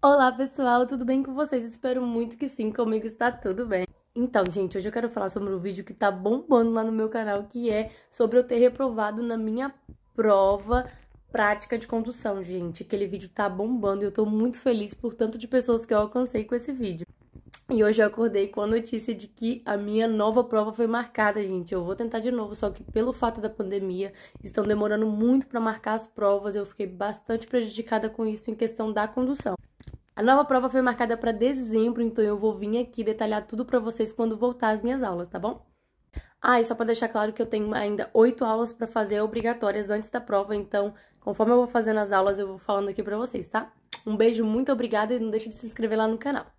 Olá pessoal, tudo bem com vocês? Espero muito que sim, comigo está tudo bem. Então, gente, hoje eu quero falar sobre um vídeo que tá bombando lá no meu canal, que é sobre eu ter reprovado na minha prova prática de condução, gente. Aquele vídeo tá bombando e eu tô muito feliz por tanto de pessoas que eu alcancei com esse vídeo. E hoje eu acordei com a notícia de que a minha nova prova foi marcada, gente. Eu vou tentar de novo, só que pelo fato da pandemia, estão demorando muito para marcar as provas. Eu fiquei bastante prejudicada com isso em questão da condução. A nova prova foi marcada para dezembro, então eu vou vir aqui detalhar tudo para vocês quando voltar às minhas aulas, tá bom? Ah, e só para deixar claro que eu tenho ainda oito aulas para fazer obrigatórias antes da prova, então conforme eu vou fazendo as aulas, eu vou falando aqui para vocês, tá? Um beijo, muito obrigada e não deixe de se inscrever lá no canal.